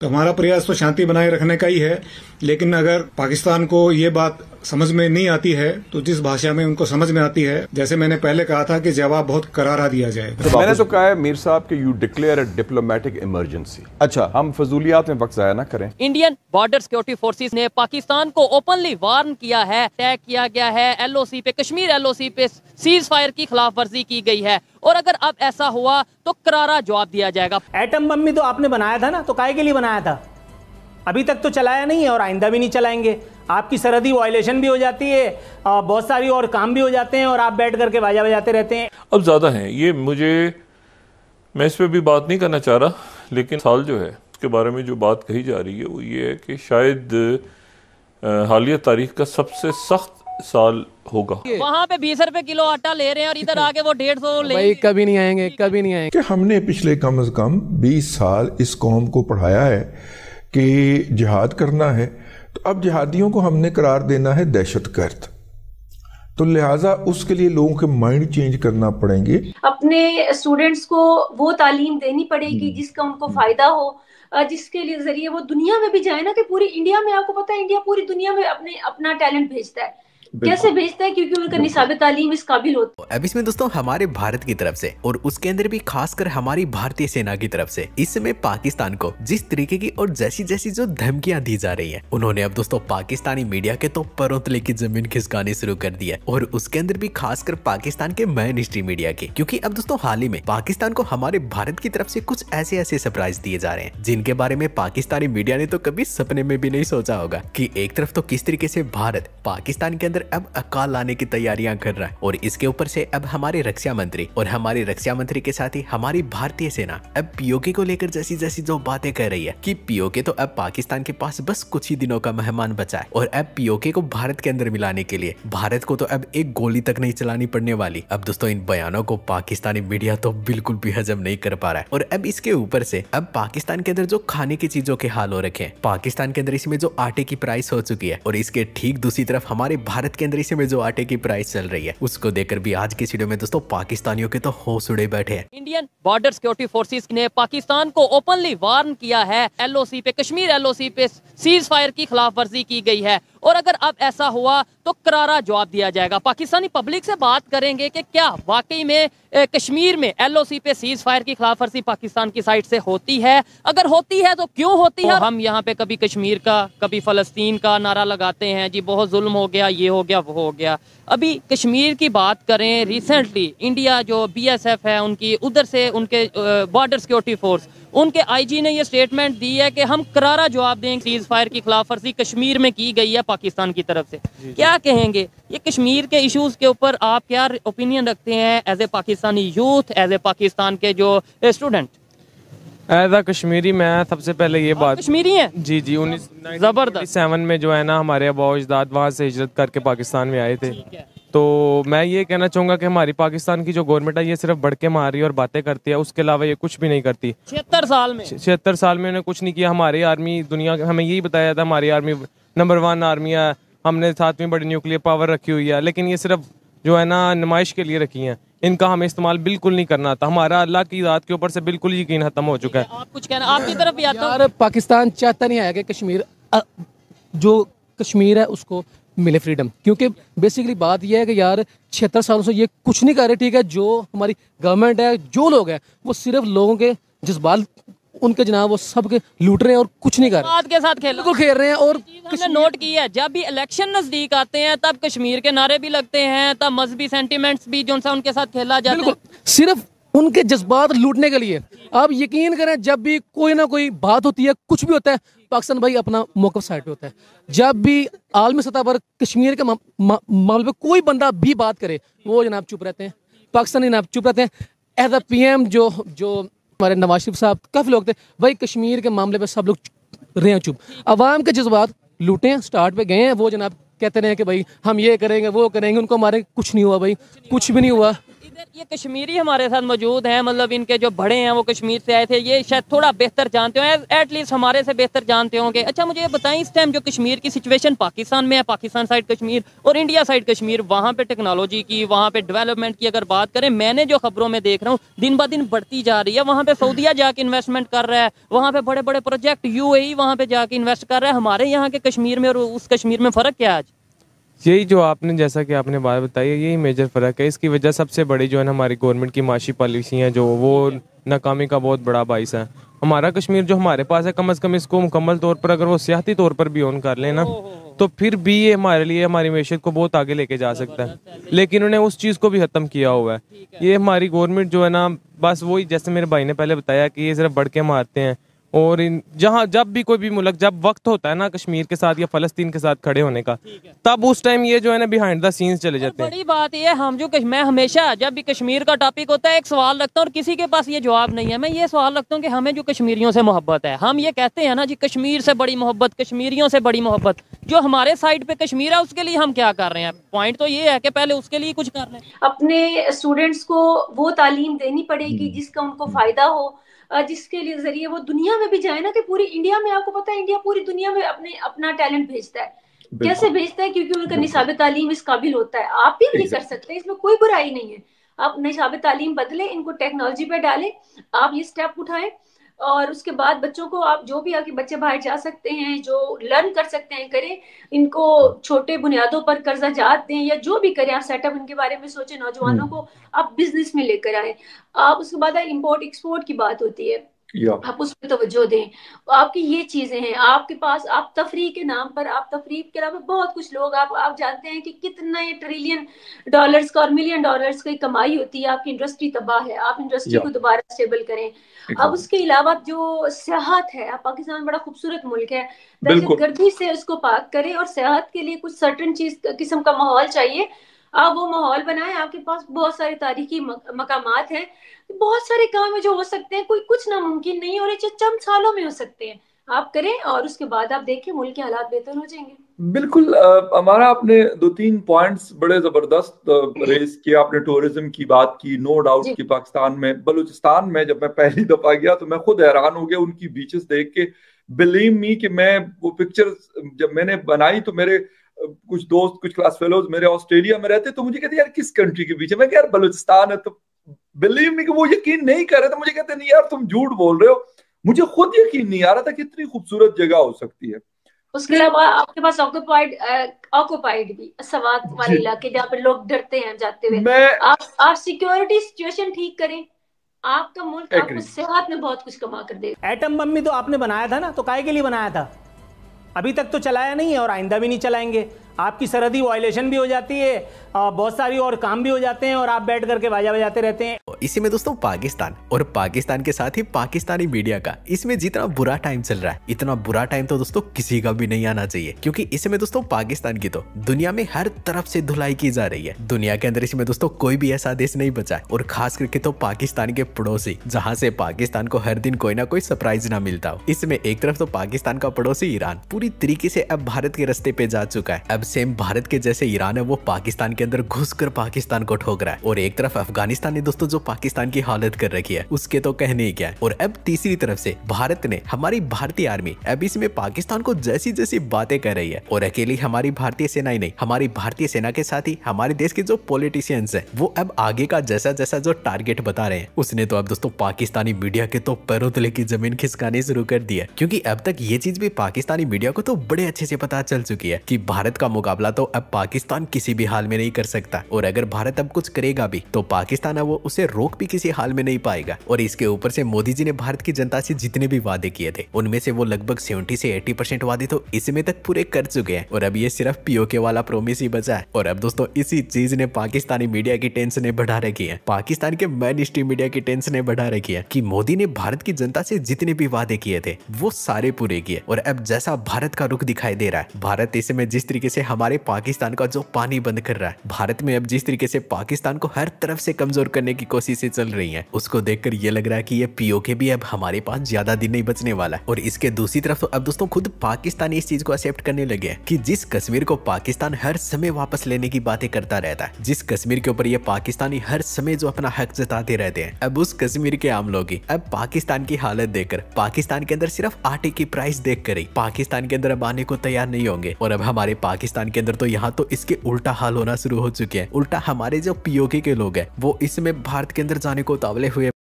तो हमारा प्रयास तो शांति बनाए रखने का ही है लेकिन अगर पाकिस्तान को ये बात समझ में नहीं आती है तो जिस भाषा में उनको समझ में आती है जैसे मैंने पहले कहा था कि जवाब बहुत करारा दिया जाए तो मैंने तो कहा है मीर साहब के यू डिक्लेयर डिप्लोमेटिक इमरजेंसी अच्छा हम फजूलियात में वक्त जाया ना करें इंडियन बॉर्डर सिक्योरिटी फोर्सेज ने पाकिस्तान को ओपनली वार्न किया है अटैक किया गया है एलओसी पे कश्मीर एलओसी पे सीज फायर की खिलाफ वर्जी की गई है और अगर अब ऐसा हुआ तो करारा जवाब दिया जाएगा एटम बम भी तो आपने बनाया था ना तो काय के लिए बनाया था अभी तक तो चलाया नहीं है और आइंदा भी नहीं चलाएंगे आपकी सरहदी वायलेशन भी हो जाती है बहुत सारी और काम भी हो जाते हैं और आप बैठ करके बाजा बजाते रहते हैं अब ज़्यादा है ये मुझे मैं इस पर भी बात नहीं करना चाह रहा लेकिन साल जो है उसके बारे में जो बात कही जा रही है वो ये है कि शायद हालिया तारीख का सबसे सख्त साल होगा वहाँ पे बीस रुपए किलो आटा ले रहे हैं और इधर आके वो डेढ़ सौ ले कभी नहीं आएंगे कभी नहीं आएंगे हमने पिछले कम से कम बीस साल इस कौम को पढ़ाया है कि जिहाद करना है तो अब जिहादियों को हमने करार देना है दहशत गर्द तो लिहाजा उसके लिए लोगों के माइंड चेंज करना पड़ेंगे अपने स्टूडेंट्स को वो तालीम देनी पड़ेगी हम्म। जिसका उनको हम्म। फायदा हो जिसके लिए जरिए वो दुनिया में भी जाए ना कि पूरी इंडिया में आपको पता है इंडिया पूरी दुनिया में अपने अपना टैलेंट भेजता है कैसे भेजते हैं क्योंकि उनका निशाब तालीम इस काबिल होता है अब इसमें दोस्तों हमारे भारत की तरफ से और उसके अंदर भी खासकर हमारी भारतीय सेना की तरफ से इस समय पाकिस्तान को जिस तरीके की और जैसी जैसी जो धमकियां दी जा रही है उन्होंने अब दोस्तों पाकिस्तानी मीडिया के तो परोतले की जमीन खिसकानी शुरू कर दी है और उसके अंदर भी खासकर पाकिस्तान के मैन हिस्ट्री मीडिया की क्यूँकी अब दोस्तों हाल ही में पाकिस्तान को हमारे भारत की तरफ ऐसी कुछ ऐसे ऐसे सरप्राइज दिए जा रहे हैं जिनके बारे में पाकिस्तानी मीडिया ने तो कभी सपने में भी नहीं सोचा होगा की एक तरफ तो किस तरीके ऐसी भारत पाकिस्तान के अंदर अंदर अब अकाल लाने की तैयारियां कर रहा है और इसके ऊपर से अब हमारे रक्षा मंत्री और हमारे रक्षा मंत्री के साथ ही हमारी भारतीय सेना अब पीओके को लेकर जैसी जैसी जो बातें कर रही है की पीओके तो अब पाकिस्तान के पास बस कुछ ही दिनों का मेहमान बचा है और अब पीओके को भारत के अंदर मिलाने के लिए भारत को तो अब एक गोली तक नहीं चलानी पड़ने वाली अब दोस्तों इन बयानों को पाकिस्तानी मीडिया तो बिल्कुल भी हजम नहीं कर पा रहा है और अब इसके ऊपर से अब पाकिस्तान के अंदर जो खाने की चीजों के हाल हो रखे हैं पाकिस्तान के अंदर इसमें जो आटे की प्राइस हो चुकी है और इसके ठीक दूसरी तरफ हमारे भारत भारत के अंदर इस समय जो आटे की प्राइस चल रही है उसको देखकर भी आज की सीडियो में दोस्तों पाकिस्तानियों के तो होश उड़े बैठे हैं इंडियन बॉर्डर सिक्योरिटी फोर्सेज ने पाकिस्तान को ओपनली वार्न किया है एलओसी पे कश्मीर एलओसी पे सीज फायर की खिलाफ वर्जी की गई है और अगर अब ऐसा हुआ तो करारा जवाब दिया जाएगा पाकिस्तानी पब्लिक से बात करेंगे कि क्या वाकई में कश्मीर में एलओसी पे सीज फायर की खिलाफ वर्जी पाकिस्तान की साइड से होती है अगर होती है तो क्यों होती है तो हम यहाँ पे कभी कश्मीर का कभी फलस्तीन का नारा लगाते हैं जी बहुत जुल्म हो गया ये हो गया वो हो गया अभी कश्मीर की बात करें रिसेंटली इंडिया जो एफ है उनकी उधर से उनके बॉर्डर सिक्योरिटी फोर्स उनके आईजी ने ये स्टेटमेंट दी है कि हम करारा जवाब देंगे सीज फायर की खिलाफ वर्जी कश्मीर में की गई है पाकिस्तान की तरफ से क्या कहेंगे ये कश्मीर के इश्यूज के ऊपर आप क्या ओपिनियन रखते हैं as a Pakistani youth as a Pakistan के जो स्टूडेंट एज अ कश्मीरी मैं सबसे पहले ये बात कश्मीरी है जी जी उन्नीस जबरदस्त सेवन में जो है ना हमारे अबाजदाद वहाँ से हिजरत करके पाकिस्तान में आए थे तो मैं ये कहना चाहूंगा कि हमारी पाकिस्तान की जो गवर्नमेंट है ये सिर्फ भड़के मार रही है और बातें करती है उसके अलावा ये कुछ भी नहीं करती छिहत्तर साल में छिहत्तर साल में उन्होंने कुछ नहीं किया हमारी आर्मी दुनिया हमें यही बताया था हमारी आर्मी नंबर वन आर्मी है हमने साथ में बड़ी न्यूक्लियर पावर रखी हुई है लेकिन ये सिर्फ जो है ना नुमाइश के लिए रखी है इनका हमें इस्तेमाल बिल्कुल नहीं करना था हमारा अल्लाह की रात के ऊपर से बिल्कुल यकीन खत्म हो चुका है आप कुछ कहना आपकी तरफ यार पाकिस्तान चाहता नहीं आया कि कश्मीर जो कश्मीर है उसको मिले फ्रीडम क्योंकि बेसिकली बात यह है कि यार छिहत्तर सालों से ये कुछ नहीं कर रहे ठीक है जो हमारी गवर्नमेंट है जो लोग हैं वो सिर्फ लोगों के जज्बात उनके जनाब वो सब के लूट रहे हैं और कुछ नहीं कर रहे के साथ खेल बिल्कुल खेल रहे हैं और कश्मीर... नोट की है जब भी इलेक्शन नजदीक आते हैं तब कश्मीर के नारे भी लगते हैं तब मजहबी सेंटीमेंट्स भी जो सा उनके साथ खेला जाता है सिर्फ उनके जज्बात लूटने के लिए आप यकीन करें जब भी कोई ना कोई बात होती है कुछ भी होता है पाकिस्तान भाई अपना मौका साइड पे होता है जब भी आलमी सतह पर कश्मीर के मामले पर कोई बंदा भी बात करे वो जनाब चुप रहते हैं पाकिस्तानी जनाब चुप रहते हैं एज अ पी एम जो जो हमारे नवाज शरीफ साहब काफ़ी लोग थे भाई कश्मीर के मामले पर सब लोग रहे हैं चुप आवाम के जज्बात लूटे हैं स्टार्ट पे गए हैं वो जनाब कहते रहे कि भाई हम ये करेंगे वो करेंगे उनको हमारे कुछ नहीं हुआ भाई कुछ भी नहीं हुआ ये कश्मीरी हमारे साथ मौजूद हैं मतलब इनके जो बड़े हैं वो कश्मीर से आए थे ये शायद थोड़ा बेहतर जानते हो एटलीस्ट हमारे से बेहतर जानते होंगे अच्छा मुझे ये बताएं इस टाइम जो कश्मीर की सिचुएशन पाकिस्तान में है पाकिस्तान साइड कश्मीर और इंडिया साइड कश्मीर वहाँ पे टेक्नोलॉजी की वहाँ पे डेवलपमेंट की अगर बात करें मैंने जो खबरों में देख रहा हूँ दिन ब दिन बढ़ती जा रही है वहाँ पे सऊदिया जाके इन्वेस्टमेंट कर रहा है वहाँ पे बड़े बड़े प्रोजेक्ट यू ए वहाँ पे जाके इन्वेस्ट कर रहा है हमारे यहाँ के कश्मीर में और उस कश्मीर में फर्क क्या है आज यही जो आपने जैसा कि आपने बात बताई है यही मेजर फ़र्क है इसकी वजह सबसे बड़ी जो है ना हमारी गवर्नमेंट की माशी पॉलिसी हैं जो वो नाकामी का बहुत बड़ा बाइस है हमारा कश्मीर जो हमारे पास है कम अज़ कम इसको मुकम्मल तौर पर अगर वो सियाती तौर पर भी ऑन कर लेना तो फिर भी ये हमारे लिए हमारी मैशत को बहुत आगे लेके जा सकता है लेकिन उन्हें उस चीज़ को भी ख़त्म किया हुआ है ये हमारी गवर्नमेंट जो है ना बस वही जैसे मेरे भाई ने पहले बताया कि ये सिर्फ बढ़ के मारते हैं और इन जहाँ जब भी कोई भी मुल्क जब वक्त होता है ना कश्मीर के साथ या फलस्तीन के साथ खड़े होने का तब उस टाइम ये जो है ना बिहाइंड द सीन्स चले जाते हैं बड़ी बात यह हम जो मैं हमेशा जब भी कश्मीर का टॉपिक होता है एक सवाल रखता हूँ और किसी के पास ये जवाब नहीं है मैं ये सवाल रखता हूँ कि हमें जो कश्मीरियों से मोहब्बत है हम ये कहते हैं ना जी कश्मीर से बड़ी मोहब्बत कश्मीरियों से बड़ी मोहब्बत जो हमारे साइड पे कश्मीर है उसके लिए हम क्या कर रहे हैं पॉइंट तो ये है कि पहले उसके लिए कुछ कर रहे हैं अपने स्टूडेंट्स को वो तालीम देनी पड़ेगी हम्म। जिसका उनको फायदा हो जिसके लिए जरिए वो दुनिया इंडिया में भी जाए ना कि तो पूरी इंडिया में आपको पता है इंडिया पूरी दुनिया में अपने अपना टैलेंट भेजता है कैसे भेजता है क्योंकि उनका निशाब तालीम इस काबिल होता है आप भी नहीं कर सकते इसमें कोई बुराई नहीं है आप निशाब तालीम बदले इनको टेक्नोलॉजी पे डालें आप ये स्टेप उठाएं और उसके बाद बच्चों को आप जो भी आके बच्चे बाहर जा सकते हैं जो लर्न कर सकते हैं करें इनको छोटे बुनियादों पर कर्जा जात दें या जो भी करें आप सेटअप इनके बारे में सोचें नौजवानों हम्म। को आप बिजनेस में लेकर आए आप उसके बाद इम्पोर्ट एक्सपोर्ट की बात होती है आप उस पर तवज्जो दें आपकी ये चीजें हैं आपके पास आप तफरी के नाम पर आप तफरी के अलावा बहुत कुछ लोग आप आप जानते हैं कि कितने ट्रिलियन डॉलर्स का और मिलियन डॉलर्स की कमाई होती है आपकी इंडस्ट्री तबाह है आप इंडस्ट्री को दोबारा स्टेबल करें अब उसके अलावा जो सेहत है पाकिस्तान बड़ा खूबसूरत मुल्क है दहशत गर्दी से उसको पाक करें और सेहत के लिए कुछ सर्टन चीज किस्म का माहौल चाहिए आप वो माहौल बनाए आपके पास बहुत सारे तारीखी मकाम हैं बहुत सारे काम है जो हो सकते हैं कोई कुछ नामुमकिन नहीं हो रहे जो चंद सालों में हो सकते हैं आप करें और उसके बाद आप देखें मुल्क के हालात बेहतर हो जाएंगे बिल्कुल हमारा आपने दो तीन पॉइंट्स बड़े जबरदस्त रेस किए आपने टूरिज्म की बात की नो डाउट कि पाकिस्तान में बलूचिस्तान में जब मैं पहली दफा गया तो मैं खुद हैरान हो गया उनकी बीचेस देख के बिलीव मी कि मैं वो पिक्चर जब मैंने बनाई तो मेरे कुछ दोस्त कुछ क्लास फेलोज मेरे ऑस्ट्रेलिया में रहते तो मुझे कहते यार किस कंट्री के पीछे मैं यार बलूचिस्तान है तो बिलीव मी कि वो यकीन नहीं कर रहे थे मुझे कहते नहीं यार तुम झूठ बोल रहे हो मुझे खुद यकीन नहीं आ रहा था कि इतनी खूबसूरत जगह हो सकती है उसके अलावा आपके पास ऑक्यूपाइड ऑक्यूपाइड भी सवाद वाले इलाके जहाँ पर लोग डरते हैं जाते हुए मैं आप आप सिक्योरिटी सिचुएशन ठीक करें आपका मुल्क आपको सेहत में बहुत कुछ कमा कर देगा एटम बम भी तो आपने बनाया था ना तो काय के लिए बनाया था अभी तक तो चलाया नहीं है और आइंदा भी नहीं चलाएंगे आपकी सरहदी वायलेशन भी हो जाती है बहुत सारी और काम भी हो जाते हैं और आप बैठ करके बाजा बजाते रहते हैं इसी में दोस्तों पाकिस्तान और पाकिस्तान के साथ ही पाकिस्तानी मीडिया का इसमें जितना बुरा टाइम चल रहा है इतना बुरा टाइम तो दोस्तों किसी का भी नहीं आना चाहिए क्योंकि इसमें दोस्तों पाकिस्तान की तो दुनिया में हर तरफ से धुलाई की जा रही है दुनिया के अंदर इसमें दोस्तों कोई भी ऐसा देश नहीं बचा है और खास करके तो पाकिस्तान के पड़ोसी जहाँ से पाकिस्तान को हर दिन कोई ना कोई सरप्राइज ना मिलता हो इसमें एक तरफ तो पाकिस्तान का पड़ोसी ईरान पूरी तरीके से अब भारत के रस्ते पे जा चुका है अब सेम भारत के जैसे ईरान है वो पाकिस्तान के अंदर घुस कर पाकिस्तान को ठोक रहा है और एक तरफ अफगानिस्तान ने दोस्तों जो पाकिस्तान की हालत कर रखी है उसके तो कहने ही क्या है और अब तीसरी तरफ से भारत ने हमारी भारतीय आर्मी अब इसमें पाकिस्तान को जैसी जैसी बातें कर रही है और अकेली हमारी भारतीय सेना ही नहीं हमारी भारतीय सेना के साथ ही हमारे देश के जो पॉलिटिशियंस है वो अब आगे का जैसा जैसा जो टारगेट बता रहे हैं उसने तो अब दोस्तों पाकिस्तानी मीडिया के तो पैरों तले की जमीन खिसकानी शुरू कर दी है क्योंकि अब तक ये चीज भी पाकिस्तानी मीडिया को तो बड़े अच्छे से पता चल चुकी है की भारत का मुकाबला तो अब पाकिस्तान किसी भी हाल में नहीं कर सकता और अगर भारत अब कुछ करेगा भी तो पाकिस्तान वो उसे रोक भी किसी हाल में नहीं पाएगा और इसके ऊपर से मोदी जी ने भारत की जनता से जितने भी वादे किए थे उनमें से वो लगभग सेवेंटी से एटी परसेंट वादे तो इसमें तक पूरे कर चुके हैं और अब ये सिर्फ पीओके वाला प्रोमिस ही बचा है और अब दोस्तों इसी चीज ने पाकिस्तानी मीडिया की ने बढ़ा रखी है पाकिस्तान के मैन स्ट्रीम मीडिया की ने बढ़ा रखी है की मोदी ने भारत की जनता से जितने भी वादे किए थे वो सारे पूरे किए और अब जैसा भारत का रुख दिखाई दे रहा है भारत इसमें जिस तरीके से से हमारे पाकिस्तान का जो पानी बंद कर रहा है भारत में अब जिस तरीके से पाकिस्तान को हर तरफ से कमजोर करने की कोशिशें चल रही है उसको देखकर ये लग रहा है की ये पीओके भी अब हमारे पास ज्यादा दिन नहीं बचने वाला है और इसके दूसरी तरफ तो अब दोस्तों खुद पाकिस्तान इस चीज को एक्सेप्ट करने लगे है की जिस कश्मीर को पाकिस्तान हर समय वापस लेने की बातें करता रहता है जिस कश्मीर के ऊपर ये पाकिस्तानी हर समय जो अपना हक जताते रहते हैं अब उस कश्मीर के आम लोग अब पाकिस्तान की हालत देखकर पाकिस्तान के अंदर सिर्फ आटे की प्राइस देख ही पाकिस्तान के अंदर अब आने को तैयार नहीं होंगे और अब हमारे पाकिस्तान पाकिस्तान के अंदर तो यहाँ तो इसके उल्टा हाल होना शुरू हो चुके हैं उल्टा हमारे जो पीओके के लोग हैं वो इसमें भारत के अंदर जाने को उतावले हुए